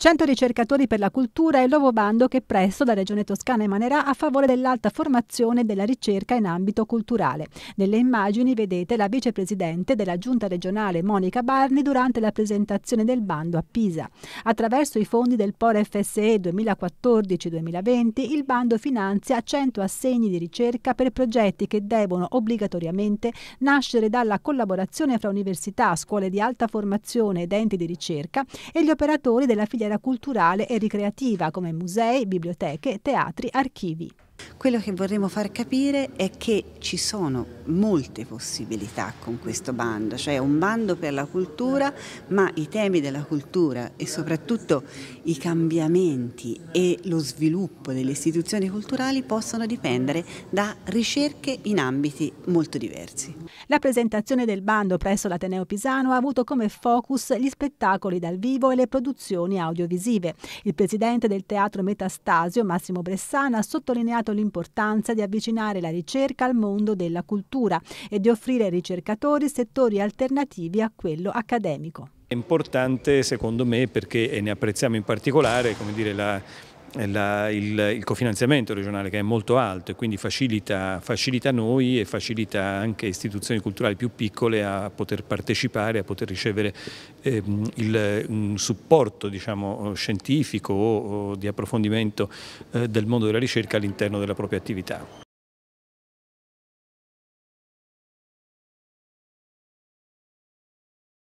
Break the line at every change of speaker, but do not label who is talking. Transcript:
100 ricercatori per la cultura e il nuovo bando che presto la Regione Toscana emanerà a favore dell'alta formazione e della ricerca in ambito culturale. Nelle immagini vedete la vicepresidente della Giunta regionale Monica Barni durante la presentazione del bando a Pisa. Attraverso i fondi del POR FSE 2014-2020 il bando finanzia 100 assegni di ricerca per progetti che devono obbligatoriamente nascere dalla collaborazione fra università, scuole di alta formazione ed enti di ricerca e gli operatori della filiera filiera culturale e ricreativa come musei, biblioteche, teatri, archivi. Quello che vorremmo far capire è
che ci sono molte possibilità con questo bando, cioè un bando per la cultura, ma i temi della cultura e soprattutto i cambiamenti e lo sviluppo delle istituzioni culturali possono dipendere da ricerche in ambiti molto diversi.
La presentazione del bando presso l'Ateneo Pisano ha avuto come focus gli spettacoli dal vivo e le produzioni audiovisive. Il presidente del Teatro Metastasio, Massimo Bressana, ha sottolineato l'importanza l'importanza di avvicinare la ricerca al mondo della cultura e di offrire ai ricercatori settori alternativi a quello accademico.
È importante secondo me perché, e ne apprezziamo in particolare, come dire, la, la, il, il, cofinanziamento regionale che è molto alto e quindi facilita, facilita, noi e facilita anche istituzioni culturali più piccole a poter partecipare, a poter ricevere eh, il, un supporto diciamo, scientifico o, o, di approfondimento eh, del mondo della ricerca all'interno della
propria attività.